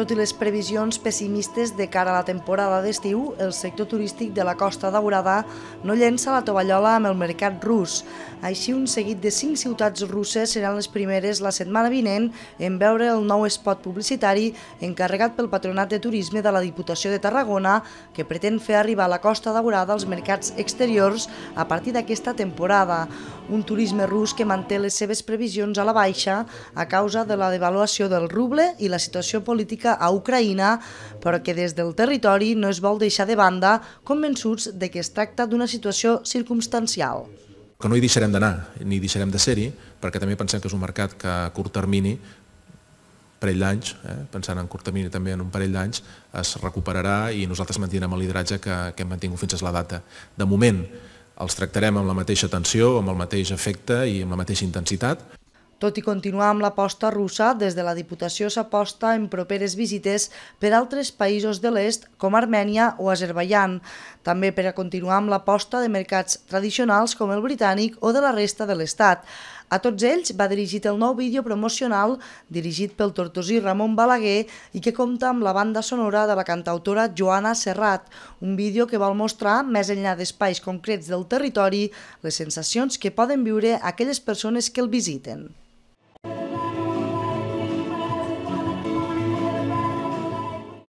Tot i les previsions pessimistes de cara a la temporada d'estiu, el sector turístic de la Costa Daurada no llença la tovallola amb el mercat rus. Així, un seguit de cinc ciutats russes seran les primeres la setmana vinent en veure el nou spot publicitari encarregat pel Patronat de Turisme de la Diputació de Tarragona, que pretén fer arribar a la Costa Daurada als mercats exteriors a partir d'aquesta temporada un turisme rus que manté les seves previsions a la baixa a causa de la devaluació del ruble i la situació política a Ucraïna, però que des del territori no es vol deixar de banda, convençuts de que es tracta d'una situació circumstancial que no hi deixarem d'anar, ni deixarem de ser-hi, perquè també pensem que és un mercat que a curt termini parell d'anys, eh, pensant en curt termini també en un parell d'anys, es recuperarà i nosaltres mantindrem el lideratge que, que hem mantingut fins a la data. De moment, els tractarem amb la mateixa atenció, amb el mateix efecte i amb la mateixa intensitat. Tot i continuar amb l'aposta russa, des de la Diputació s'aposta en properes visites per altres països de l'est com Armènia o Azerbaijan, també per a continuar amb l'aposta de mercats tradicionals com el britànic o de la resta de l'Estat. A tots ells va dirigit el nou vídeo promocional dirigit pel tortosí Ramon Balaguer i que compta amb la banda sonora de la cantautora Joana Serrat, un vídeo que vol mostrar, més enllà d'espais concrets del territori, les sensacions que poden viure aquelles persones que el visiten.